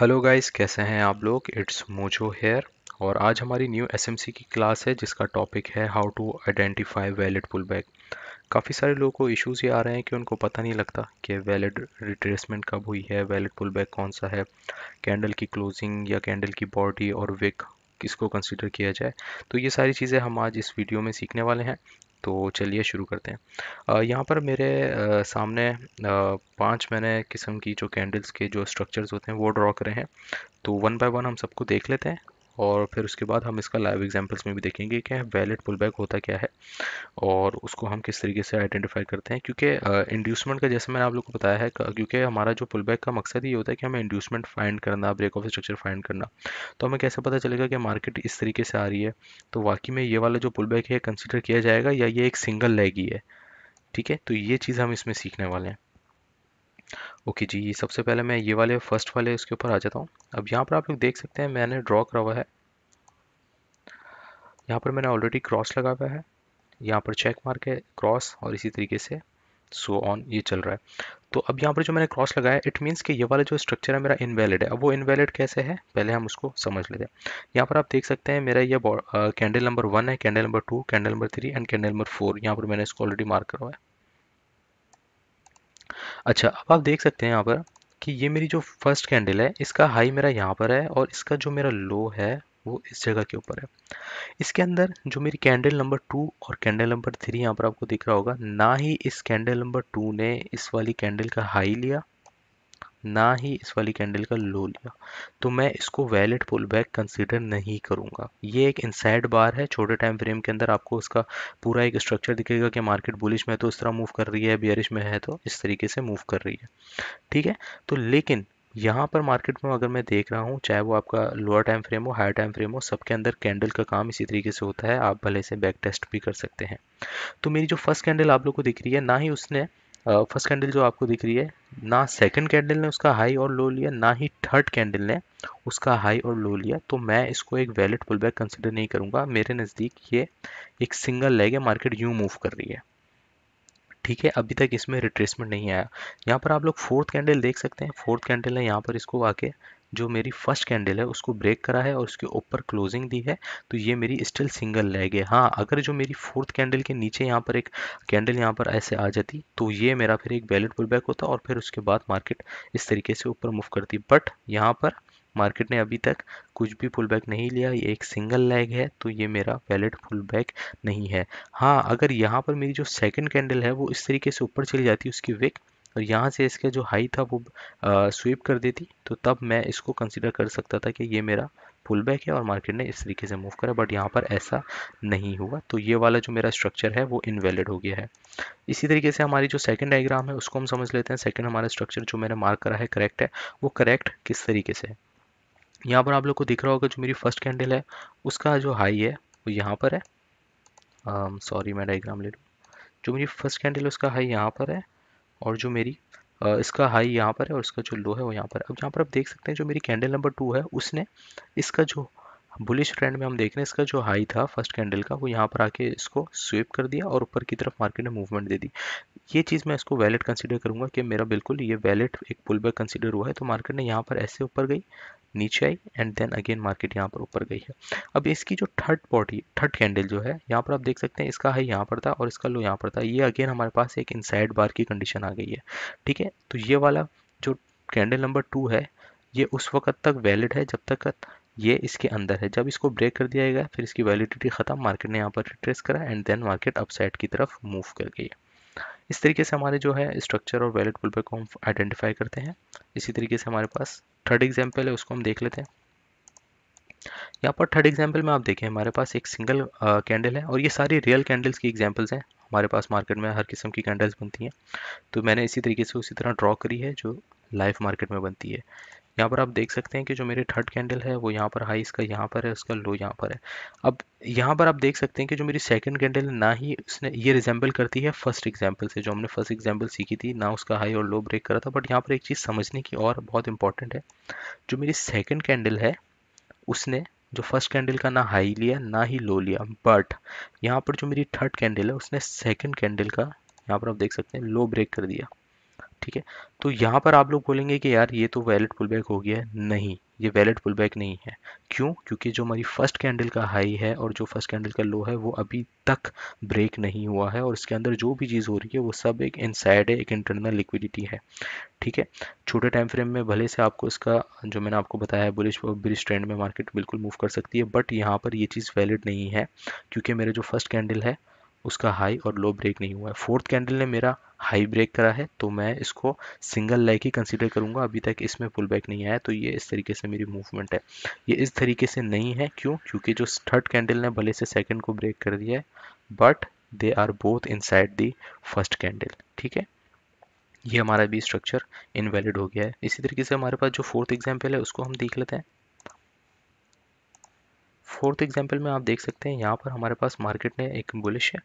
hello guys कैसे हैं आप लोग इट्स मोजो हेयर और आज हमारी न्यू एसएमसी की क्लास है जिसका टॉपिक है how to identify valid pull back काफ़ी सारे लोगों को इश्यूज ये आ रहे हैं कि उनको पता नहीं लगता कि वैलिड रिट्रेसमेंट कब हुई है वैलिड पुल बैक कौन सा है कैंडल की क्लोजिंग या कैंडल की बॉडी और विक किसको कंसिडर किया जाए तो ये सारी चीज़ें हम आज इस वीडियो में सीखने वाले हैं तो चलिए शुरू करते हैं यहाँ पर मेरे सामने पांच मैंने किस्म की जो कैंडल्स के जो स्ट्रक्चर्स होते हैं वो ड्रॉ करे हैं तो वन बाय वन हम सबको देख लेते हैं और फिर उसके बाद हम इसका लाइव एग्जांपल्स में भी देखेंगे कि वैलिड पुल बैक होता क्या है और उसको हम किस तरीके से आइडेंटिफाई करते हैं क्योंकि इंड्यूसमेंट का जैसे मैंने आप लोग को बताया है क्योंकि हमारा जो पुल बैक का मकसद ये होता है कि हमें इंड्यूसमेंट फाइंड करना ब्रेक ऑफ स्ट्रक्चर फाइंड करना तो हमें कैसे पता चलेगा कि मार्केट इस तरीके से आ रही है तो वाकई में ये वाला जो पुल बैक है कंसिडर किया जाएगा या ये एक सिंगल लेग ही है ठीक है तो ये चीज़ हम इसमें सीखने वाले हैं ओके जी सबसे पहले मैं ये वाले फर्स्ट वाले उसके ऊपर आ जाता हूँ अब यहाँ पर आप लोग देख सकते हैं मैंने ड्रॉ करा हुआ है यहाँ पर मैंने ऑलरेडी क्रॉस लगा हुआ है यहाँ पर चेक मार के क्रॉस और इसी तरीके से सो so ऑन ये चल रहा है तो अब यहाँ पर जो मैंने क्रॉस लगाया इट मीन्स कि ये वाला जो स्ट्रक्चर है मेरा इनवैलिड है अब वो इनवैलिड कैसे है पहले हम उसको समझ लेते हैं यहाँ पर आप देख सकते हैं मेरा ये कैंडल नंबर वन है candle number two candle number three and candle number four यहाँ पर मैंने इसको ऑलरेडी मार्क करवाया है अच्छा अब आप देख सकते हैं यहाँ पर कि ये मेरी जो फर्स्ट कैंडल है इसका हाई मेरा यहाँ पर है और इसका जो मेरा लो है वो इस जगह के ऊपर है इसके अंदर जो मेरी कैंडल नंबर टू और कैंडल नंबर थ्री यहाँ पर आपको दिख रहा होगा ना ही इस कैंडल नंबर टू ने इस वाली कैंडल का हाई लिया ना ही इस वाली कैंडल का लो लिया तो मैं इसको वैलिड पुल बैक कंसिडर नहीं करूँगा ये एक इनसाइड बार है छोटे टाइम फ्रेम के अंदर आपको इसका पूरा एक स्ट्रक्चर दिखेगा कि मार्केट बुलिश में तो इस तरह मूव कर रही है बियरिश में है तो इस तरीके से मूव कर रही है ठीक है तो लेकिन यहाँ पर मार्केट में अगर मैं देख रहा हूँ चाहे वो आपका लोअर टाइम फ्रेम हो हायर टाइम फ्रेम हो सबके अंदर कैंडल का काम इसी तरीके से होता है आप भले से बैक टेस्ट भी कर सकते हैं तो मेरी जो फर्स्ट कैंडल आप लोग को दिख रही है ना ही उसने फर्स्ट कैंडल जो आपको दिख रही है ना सेकंड कैंडल ने उसका हाई और लो लिया ना ही थर्ड कैंडल ने उसका हाई और लो लिया तो मैं इसको एक वैलिड पुल बैक कंसिडर नहीं करूँगा मेरे नज़दीक ये एक सिंगल लेग है मार्केट यूँ मूव कर रही है ठीक है अभी तक इसमें रिट्रेसमेंट नहीं आया यहाँ पर आप लोग फोर्थ कैंडल देख सकते हैं फोर्थ कैंडल ने यहाँ पर इसको आके जो मेरी फर्स्ट कैंडल है उसको ब्रेक करा है और उसके ऊपर क्लोजिंग दी है तो ये मेरी स्टिल सिंगल रह गई हाँ अगर जो मेरी फोर्थ कैंडल के नीचे यहाँ पर एक कैंडल यहाँ पर ऐसे आ जाती तो ये मेरा फिर एक वैलिड पुल बैक होता और फिर उसके बाद मार्केट इस तरीके से ऊपर मूव करती बट यहाँ पर मार्केट ने अभी तक कुछ भी पुल बैक नहीं लिया ये एक सिंगल लैग है तो ये मेरा वैलिड पुल बैक नहीं है हाँ अगर यहाँ पर मेरी जो सेकंड कैंडल है वो इस तरीके से ऊपर चली जाती है उसकी विक और यहाँ से इसका जो हाई था वो स्वीप कर देती तो तब मैं इसको कंसिडर कर सकता था कि ये मेरा पुल बैक है और मार्केट ने इस तरीके से मूव करा बट यहाँ पर ऐसा नहीं हुआ तो ये वाला जो मेरा स्ट्रक्चर है वो इनवैलिड हो गया है इसी तरीके से हमारी जो सेकंड डायग्राम है उसको हम समझ लेते हैं सेकंड हमारा स्ट्रक्चर जो मैंने मार्क करा है करेक्ट है वो करेक्ट किस तरीके से है यहाँ पर आप लोग को दिख रहा होगा जो मेरी फर्स्ट कैंडल है उसका जो हाई है वो यहाँ पर है सॉरी मैं डाइग्राम ले लूँ जो मेरी फर्स्ट कैंडल है उसका हाई यहाँ पर है और जो मेरी इसका हाई यहाँ पर है और इसका जो लो है वो यहाँ पर है अब यहाँ पर आप देख सकते हैं जो मेरी कैंडल नंबर टू है उसने इसका जो बुलिश ट्रेंड में हम देख रहे हैं इसका जो हाई था फर्स्ट कैंडल का वो यहाँ पर आके इसको स्वीप कर दिया और ऊपर की तरफ मार्केट ने मूवमेंट दे दी ये चीज़ मैं इसको वैलेट कंसीडर करूँगा कि मेरा बिल्कुल ये वैलेट एक पुल बैक कंसीडर हुआ है तो मार्केट ने यहाँ पर ऐसे ऊपर गई नीचे आई एंड देन अगेन मार्केट यहाँ पर ऊपर गई है अब इसकी जो थर्ड बॉडी थर्ड कैंडल जो है यहाँ पर आप देख सकते हैं इसका हाई यहाँ पर था और इसका लो यहाँ पर था ये अगेन हमारे पास एक इनसाइड बार की कंडीशन आ गई है ठीक है तो ये वाला जो कैंडल नंबर टू है ये उस वक्त तक वैलिड है जब तक ये इसके अंदर है जब इसको ब्रेक कर दिया गया फिर इसकी वैलिडिटी ख़त्म मार्केट ने यहाँ पर रिट्रेस करा एंड देन मार्केट अपसाइड की तरफ मूव कर गई है इस तरीके से हमारे जो है स्ट्रक्चर और वैलिड पुल को हम आइडेंटिफाई करते हैं इसी तरीके से हमारे पास थर्ड एग्जाम्पल है उसको हम देख लेते हैं यहाँ पर थर्ड एग्जाम्पल में आप देखें हमारे पास एक सिंगल कैंडल है और ये सारी रियल कैंडल्स की एग्जाम्पल्स हैं हमारे पास मार्केट में हर किस्म की कैंडल्स बनती हैं तो मैंने इसी तरीके से उसी तरह ड्रॉ करी है जो लाइव मार्केट में बनती है यहाँ पर आप देख सकते हैं कि जो मेरे थर्ड कैंडल है वो यहाँ पर हाई इसका यहाँ पर है उसका लो यहाँ पर है अब यहाँ पर आप देख सकते हैं कि जो मेरी सेकंड कैंडल है ना ही उसने ये रिजेंबल करती है फर्स्ट एग्जाम्पल से जो हमने फर्स्ट एग्जाम्पल सीखी थी ना उसका हाई और लो ब्रेक करा था बट यहाँ पर एक चीज़ समझने की और बहुत इंपॉर्टेंट है जो मेरी सेकेंड कैंडल है उसने जो फर्स्ट कैंडल का ना हाई लिया ना ही लो लिया बट यहाँ पर जो मेरी थर्ड कैंडल है उसने सेकेंड कैंडल का यहाँ पर आप देख सकते हैं लो ब्रेक कर दिया ठीक है तो यहाँ पर आप लोग बोलेंगे कि यार ये तो वैलिड पुल बैक हो गया है नहीं ये वैलिड पुल बैक नहीं है क्यों क्योंकि जो हमारी फर्स्ट कैंडल का हाई है और जो फर्स्ट कैंडल का लो है वो अभी तक ब्रेक नहीं हुआ है और इसके अंदर जो भी चीज़ हो रही है वो सब एक इनसाइड है एक इंटरनल लिक्विडिटी है ठीक है छोटे टाइम फ्रेम में भले से आपको इसका जो मैंने आपको बताया बुलिश ब्रिज ट्रेंड में मार्केट बिल्कुल मूव कर सकती है बट यहाँ पर ये चीज़ वैलिड नहीं है क्योंकि मेरे जो फर्स्ट कैंडल है उसका हाई और लो ब्रेक नहीं हुआ है फोर्थ कैंडल ने मेरा हाई ब्रेक करा है तो मैं इसको सिंगल लेग ही कंसिडर करूंगा अभी तक इसमें पुल बैक नहीं आया तो ये इस तरीके से मेरी मूवमेंट है ये इस तरीके से नहीं है क्यों क्योंकि जो थर्ड कैंडल ने भले से सेकेंड को ब्रेक कर दिया है but they are both inside the first candle ठीक है ये हमारा भी स्ट्रक्चर इनवैलिड हो गया है इसी तरीके से हमारे पास जो फोर्थ एग्जाम्पल है उसको हम देख लेते हैं फोर्थ एग्जाम्पल में आप देख सकते हैं यहाँ पर हमारे पास मार्केट ने एक बुलिश है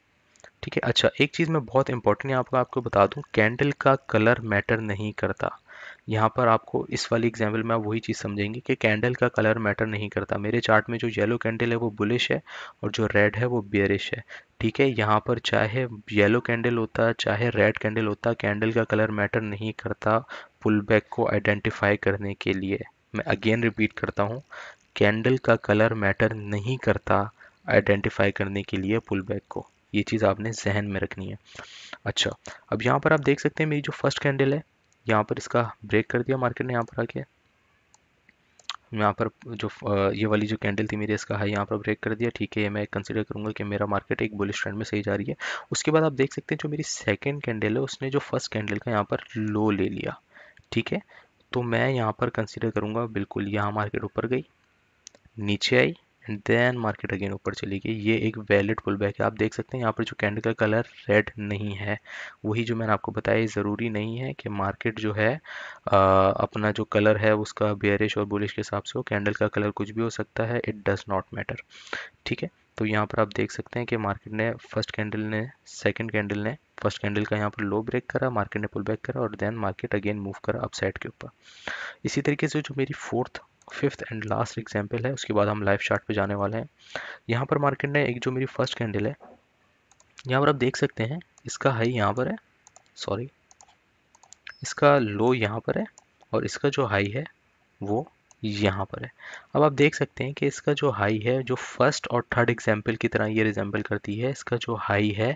ठीक है अच्छा एक चीज़ मैं बहुत इंपॉर्टेंट यहाँ पर आपको बता दूँ कैंडल का कलर मैटर नहीं करता यहाँ पर आपको इस वाली एग्जाम्पल में आप वही चीज़ समझेंगे कि कैंडल का कलर मैटर नहीं करता मेरे चार्ट में जो येलो कैंडल है वो बुलिश है और जो रेड है वो बियरिश है ठीक है यहाँ पर चाहे येलो कैंडल होता चाहे रेड कैंडल होता कैंडल का कलर मैटर नहीं करता पुल बैक को आइडेंटिफाई करने के लिए मैं अगेन रिपीट करता हूँ कैंडल का कलर मैटर नहीं करता आइडेंटिफाई करने के लिए पुल बैक को ये चीज़ आपने जहन में रखनी है अच्छा अब यहाँ पर आप देख सकते हैं मेरी जो फर्स्ट कैंडल है यहाँ पर इसका ब्रेक कर दिया मार्केट ने यहाँ पर आके यहाँ पर जो ये वाली जो कैंडल थी मेरी इसका हाई यहाँ पर ब्रेक कर दिया ठीक है ये मैं कंसिडर करूँगा कि मेरा मार्केट एक बुलिश ट्रेंड में सही जा रही है उसके बाद आप देख सकते हैं जो मेरी सेकेंड कैंडल है उसने जो फर्स्ट कैंडल का यहाँ पर लो ले लिया ठीक है तो मैं यहाँ पर कंसिडर करूँगा बिल्कुल यहाँ मार्केट ऊपर गई नीचे आई देन मार्केट अगेन ऊपर चली गई ये एक वैलिड पुल बैक है आप देख सकते हैं यहाँ पर जो कैंडल का कलर रेड नहीं है वही जो मैंने आपको बताया ज़रूरी नहीं है कि मार्केट जो है आ, अपना जो कलर है उसका बेयरिश और बुलिश के हिसाब से हो कैंडल का कलर कुछ भी हो सकता है इट डज़ नॉट मैटर ठीक है तो यहाँ पर आप देख सकते हैं कि मार्केट ने फर्स्ट कैंडल ने सेकेंड कैंडल ने फर्स्ट कैंडल का यहाँ पर लो ब्रेक करा मार्केट ने पुल बैक करा और देन मार्केट अगेन मूव करा अपसाइड के ऊपर इसी तरीके से जो मेरी fourth fifth and last example है उसके बाद हम लाइव चार्ट पे जाने वाले हैं यहाँ पर मार्केट ने एक जो मेरी फर्स्ट कैंडल है यहाँ पर आप देख सकते हैं इसका हाई यहाँ पर है सॉरी इसका लो यहाँ पर है और इसका जो हाई है वो यहाँ पर है अब आप देख सकते हैं कि इसका जो हाई है जो फर्स्ट और थर्ड एग्जाम्पल की तरह ये रिजेंबल करती है इसका जो हाई है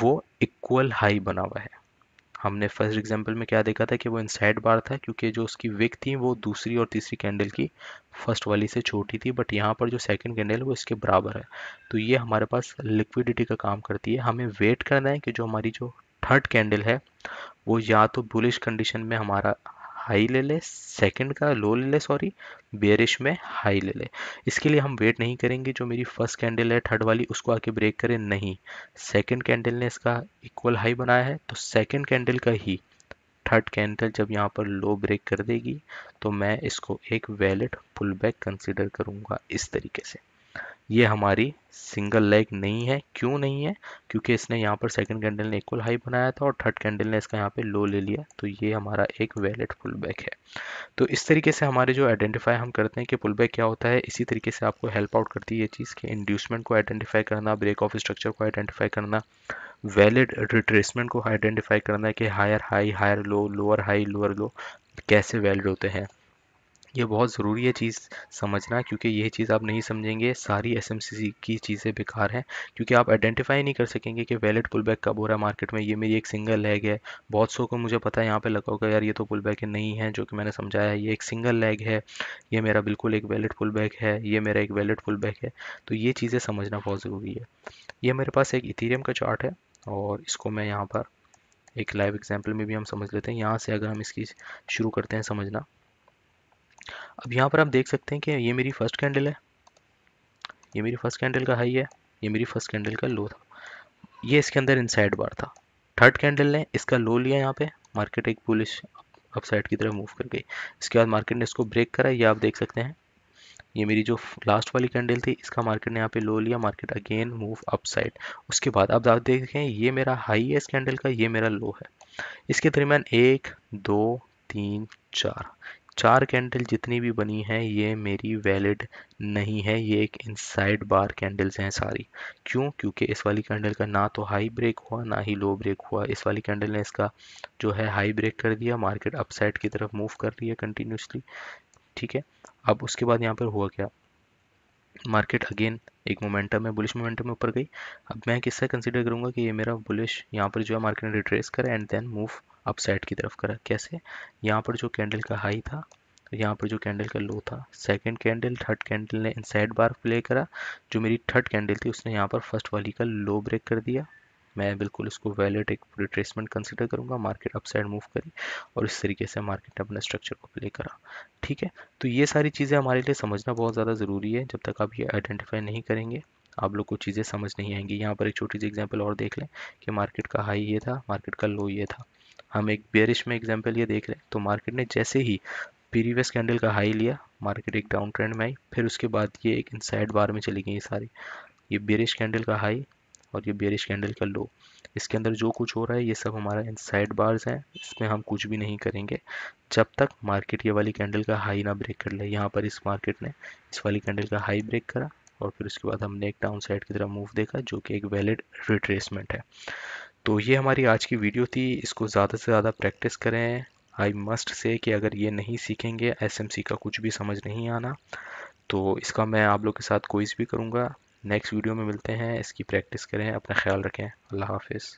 वो इक्वल हाई बना हुआ है हमने फर्स्ट एग्जांपल में क्या देखा था कि वो इनसाइड बार था क्योंकि जो उसकी विक थी वो दूसरी और तीसरी कैंडल की फर्स्ट वाली से छोटी थी बट यहाँ पर जो सेकंड कैंडल है वो इसके बराबर है तो ये हमारे पास लिक्विडिटी का काम करती है हमें वेट करना है कि जो हमारी जो थर्ड कैंडल है वो या तो बुलिश कंडीशन में हमारा हाई ले ले सेकंड का लो ले ले सॉरी बेरिश में हाई ले ले इसके लिए हम वेट नहीं करेंगे जो मेरी फर्स्ट कैंडल है थर्ड वाली उसको आके ब्रेक करें नहीं सेकंड कैंडल ने इसका इक्वल हाई बनाया है तो सेकंड कैंडल का ही थर्ड कैंडल जब यहाँ पर लो ब्रेक कर देगी तो मैं इसको एक वैलिड पुल बैक कंसिडर करूँगा इस तरीके से ये हमारी सिंगल लेग नहीं है क्यों नहीं है क्योंकि इसने यहाँ पर सेकंड कैंडल ने इक्वल हाई बनाया था और थर्ड कैंडल ने इसका यहाँ पे लो ले लिया तो ये हमारा एक वैलिड पुल बैक है तो इस तरीके से हमारे जो आइडेंटिफाई हम करते हैं कि पुल बैक क्या होता है इसी तरीके से आपको हेल्प आउट करती है ये चीज़ कि इंड्यूसमेंट को आइडेंटिफाई करना ब्रेक ऑफ स्ट्रक्चर को आइडेंटिफाई करना वैलिड रिट्रेसमेंट को आइडेंटिफाई करना कि higher high higher low lower high lower low कैसे वैलिड होते हैं ये बहुत ज़रूरी है चीज़ समझना क्योंकि ये चीज़ आप नहीं समझेंगे सारी एस की चीज़ें बेकार हैं क्योंकि आप आइडेंटिफाई नहीं कर सकेंगे कि वैलिड पुल बैक कब हो रहा है मार्केट में ये मेरी एक सिंगल लैग है बहुत सौ को मुझे पता है यहाँ पर लगा होगा यार ये तो पुल बैक नहीं है जो कि मैंने समझाया है ये एक सिंगल लैग है ये मेरा बिल्कुल एक वैलिड पुल बैक है ये मेरा एक वैलिड पुल बैक है तो ये चीज़ें समझना बहुत ज़रूरी है ये मेरे पास एक इथीरियम का चार्ट है और इसको मैं यहाँ पर एक लाइव एग्जाम्पल में भी हम समझ लेते हैं यहाँ से अगर हम इसकी शुरू करते हैं समझना अब यहाँ पर आप देख सकते हैं कि ये मेरी फर्स्ट कैंडल है ये मेरी फर्स्ट कैंडल का हाई है ये मेरी फर्स्ट कैंडल का लो था ये इसके अंदर इनसाइड बार था थर्ड कैंडल ने इसका लो लिया यहाँ पे मार्केट एक पुलिस अपसाइड की तरफ मूव कर गई इसके बाद मार्केट ने इसको ब्रेक करा ये आप देख सकते हैं ये मेरी जो लास्ट वाली कैंडल थी इसका मार्केट ने यहाँ पे लो लिया मार्केट अगेन मूव अपसाइड उसके बाद आप देखें ये मेरा हाई है इस कैंडल का ये मेरा लो है इसके दरमियान एक दो तीन चार चार कैंडल जितनी भी बनी है ये मेरी वैलिड नहीं है ये एक इनसाइड बार कैंडल्स हैं सारी क्यों क्योंकि इस वाली कैंडल का ना तो हाई ब्रेक हुआ ना ही लो ब्रेक हुआ इस वाली कैंडल ने इसका जो है हाई ब्रेक कर दिया मार्केट अपसाइड की तरफ मूव कर रही है कंटिन्यूसली ठीक है अब उसके बाद यहाँ पर हुआ क्या मार्केट अगेन एक मोमेंटम है बुलिश मोमेंटम में ऊपर गई अब मैं किससे कंसिडर करूँगा कि ये मेरा बुलिश यहाँ पर जो है मार्केट ने रिट्रेस करा एंड देन मूव अपसाइड की तरफ करा कैसे यहाँ पर जो कैंडल का हाई था यहाँ पर जो कैंडल का लो था सेकंड कैंडल थर्ड कैंडल ने इनसाइड बार प्ले करा जो मेरी थर्ड कैंडल थी उसने यहाँ पर फर्स्ट वाली का लो ब्रेक कर दिया मैं बिल्कुल इसको वैलिड एक रिट्रेसमेंट कंसिडर करूँगा मार्केट अपसाइड मूव करी और इस तरीके से मार्केट ने अपने स्ट्रक्चर को प्ले करा ठीक है तो ये सारी चीज़ें हमारे लिए समझना बहुत ज़्यादा ज़रूरी है जब तक आप ये आइडेंटिफाई नहीं करेंगे आप लोग को चीज़ें समझ नहीं आएंगी यहाँ पर एक छोटी सी एग्जांपल और देख लें कि मार्केट का हाई ये था मार्केट का लो ये था हम एक बेरिश में एग्जाम्पल ये देख रहे हैं तो मार्केट ने जैसे ही प्रीवियस कैंडल का हाई लिया मार्केट एक डाउन ट्रेंड में आई फिर उसके बाद ये एक इनसाइड बार में चली गई सारी ये बेरिश कैंडल का हाई और ये बेरिश कैंडल का लो इसके अंदर जो कुछ हो रहा है ये सब हमारा इनसाइड बार्स हैं इसमें हम कुछ भी नहीं करेंगे जब तक मार्केट ये वाली कैंडल का हाई ना ब्रेक कर ले यहाँ पर इस मार्केट ने इस वाली कैंडल का हाई ब्रेक करा और फिर उसके बाद हमने एक डाउन साइड की तरफ मूव देखा जो कि एक वैलिड रिट्रेसमेंट है तो ये हमारी आज की वीडियो थी इसको ज़्यादा से ज़्यादा प्रैक्टिस करें आई मस्ट से कि अगर ये नहीं सीखेंगे एसएमसी का कुछ भी समझ नहीं आना तो इसका मैं आप लोग के साथ कोइज भी करूँगा नेक्स्ट वीडियो में मिलते हैं इसकी प्रैक्टिस करें अपना ख्याल रखें अल्लाह हाफिज़